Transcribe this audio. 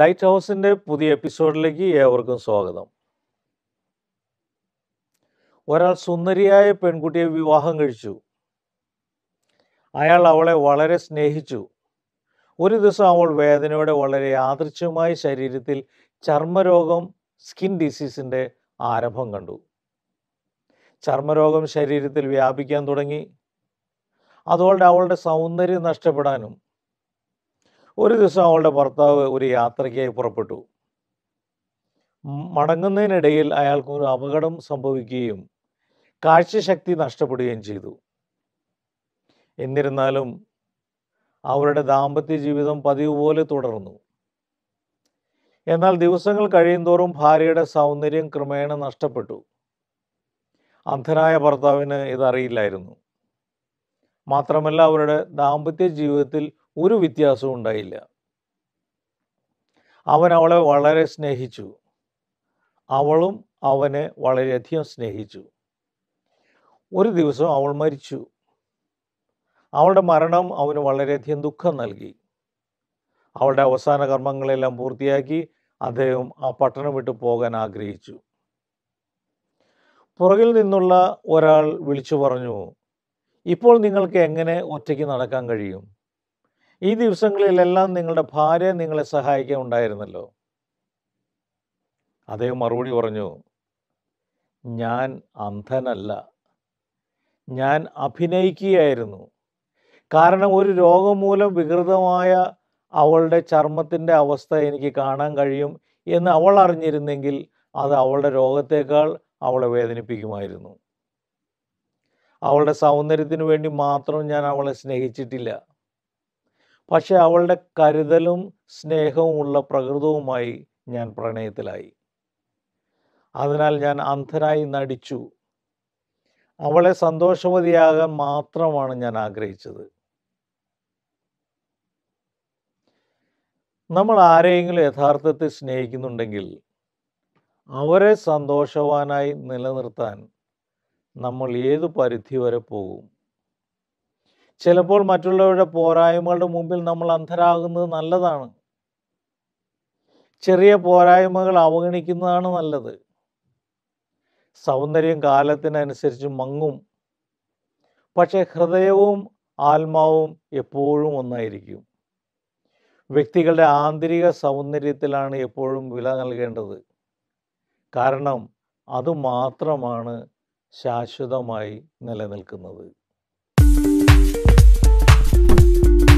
Light ഹൗസിൻ്റെ പുതിയ എപ്പിസോഡിലേക്ക് ഏവർക്കും സ്വാഗതം ഒരാൾ സുന്ദരിയായ പെൺകുട്ടിയെ വിവാഹം കഴിച്ചു അയാൾ അവളെ വളരെ സ്നേഹിച്ചു ഒരു ദിവസം അവൾ വേദനയോടെ വളരെ യാദൃച്ഛമായ ശരീരത്തിൽ ചർമ്മരോഗം സ്കിൻ ഡിസീസിൻ്റെ ആരംഭം കണ്ടു ചർമ്മരോഗം ശരീരത്തിൽ വ്യാപിക്കാൻ തുടങ്ങി അതുകൊണ്ട് അവളുടെ സൗന്ദര്യം നഷ്ടപ്പെടാനും ഒരു ദിവസം അവളുടെ ഭർത്താവ് ഒരു യാത്രയ്ക്കായി പുറപ്പെട്ടു മടങ്ങുന്നതിനിടയിൽ അയാൾക്ക് ഒരു അപകടം സംഭവിക്കുകയും കാഴ്ചശക്തി നഷ്ടപ്പെടുകയും ചെയ്തു എന്നിരുന്നാലും അവരുടെ ദാമ്പത്യ ജീവിതം പതിവ് പോലെ തുടർന്നു എന്നാൽ ദിവസങ്ങൾ കഴിയുന്തോറും ഭാര്യയുടെ സൗന്ദര്യം ക്രമേണ നഷ്ടപ്പെട്ടു അന്ധനായ ഭർത്താവിന് ഇതറിയില്ലായിരുന്നു മാത്രമല്ല അവരുടെ ദാമ്പത്യ ജീവിതത്തിൽ ഒരു വ്യത്യാസവും ഉണ്ടായില്ല അവൻ അവളെ വളരെ സ്നേഹിച്ചു അവളും അവനെ വളരെയധികം സ്നേഹിച്ചു ഒരു ദിവസം അവൾ മരിച്ചു അവളുടെ മരണം അവന് വളരെയധികം ദുഃഖം നൽകി അവളുടെ അവസാന കർമ്മങ്ങളെല്ലാം പൂർത്തിയാക്കി അദ്ദേഹം ആ പട്ടണം വിട്ട് പോകാൻ ആഗ്രഹിച്ചു പുറകിൽ നിന്നുള്ള ഒരാൾ വിളിച്ചു പറഞ്ഞു ഇപ്പോൾ നിങ്ങൾക്ക് എങ്ങനെ ഒറ്റയ്ക്ക് നടക്കാൻ കഴിയും ഈ ദിവസങ്ങളിലെല്ലാം നിങ്ങളുടെ ഭാര്യ നിങ്ങളെ സഹായിക്കാൻ ഉണ്ടായിരുന്നല്ലോ അദ്ദേഹം മറുപടി പറഞ്ഞു ഞാൻ അന്ധനല്ല ഞാൻ അഭിനയിക്കുകയായിരുന്നു കാരണം ഒരു രോഗം മൂലം വികൃതമായ അവളുടെ ചർമ്മത്തിൻ്റെ അവസ്ഥ എനിക്ക് കാണാൻ കഴിയും എന്ന് അവൾ അറിഞ്ഞിരുന്നെങ്കിൽ അത് അവളുടെ രോഗത്തേക്കാൾ അവളെ വേദനിപ്പിക്കുമായിരുന്നു അവളുടെ സൗന്ദര്യത്തിന് വേണ്ടി മാത്രം ഞാൻ അവളെ സ്നേഹിച്ചിട്ടില്ല പക്ഷേ അവളുടെ കരുതലും സ്നേഹവും ഉള്ള പ്രകൃതവുമായി ഞാൻ പ്രണയത്തിലായി അതിനാൽ ഞാൻ അന്ധനായി നടിച്ചു അവളെ സന്തോഷവതിയാകാൻ മാത്രമാണ് ഞാൻ ആഗ്രഹിച്ചത് നമ്മൾ ആരെയെങ്കിലും യഥാർത്ഥത്തിൽ സ്നേഹിക്കുന്നുണ്ടെങ്കിൽ അവരെ സന്തോഷവാനായി നിലനിർത്താൻ നമ്മൾ ഏതു പരിധി വരെ പോകും ചിലപ്പോൾ മറ്റുള്ളവരുടെ പോരായ്മകളുടെ മുമ്പിൽ നമ്മൾ അന്ധരാകുന്നത് നല്ലതാണ് ചെറിയ പോരായ്മകൾ അവഗണിക്കുന്നതാണ് നല്ലത് സൗന്ദര്യം കാലത്തിനനുസരിച്ച് മങ്ങും പക്ഷേ ഹൃദയവും ആത്മാവും എപ്പോഴും ഒന്നായിരിക്കും വ്യക്തികളുടെ ആന്തരിക സൗന്ദര്യത്തിലാണ് എപ്പോഴും വില നൽകേണ്ടത് കാരണം അത് മാത്രമാണ് ശാശ്വതമായി നിലനിൽക്കുന്നത് Thank you.